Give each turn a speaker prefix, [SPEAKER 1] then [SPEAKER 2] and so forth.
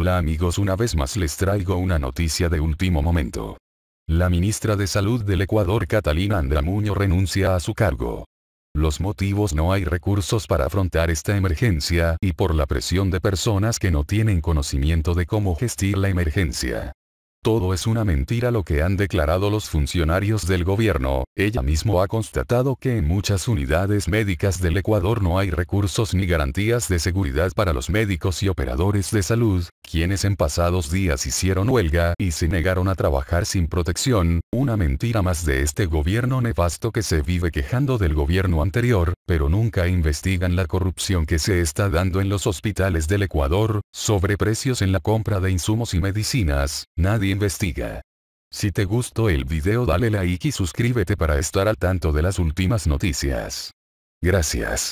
[SPEAKER 1] Hola amigos una vez más les traigo una noticia de último momento. La ministra de Salud del Ecuador Catalina Muño renuncia a su cargo. Los motivos no hay recursos para afrontar esta emergencia y por la presión de personas que no tienen conocimiento de cómo gestir la emergencia. Todo es una mentira lo que han declarado los funcionarios del gobierno, ella mismo ha constatado que en muchas unidades médicas del Ecuador no hay recursos ni garantías de seguridad para los médicos y operadores de salud, quienes en pasados días hicieron huelga y se negaron a trabajar sin protección, una mentira más de este gobierno nefasto que se vive quejando del gobierno anterior, pero nunca investigan la corrupción que se está dando en los hospitales del Ecuador, sobre precios en la compra de insumos y medicinas, nadie investiga. Si te gustó el video dale like y suscríbete para estar al tanto de las últimas noticias. Gracias.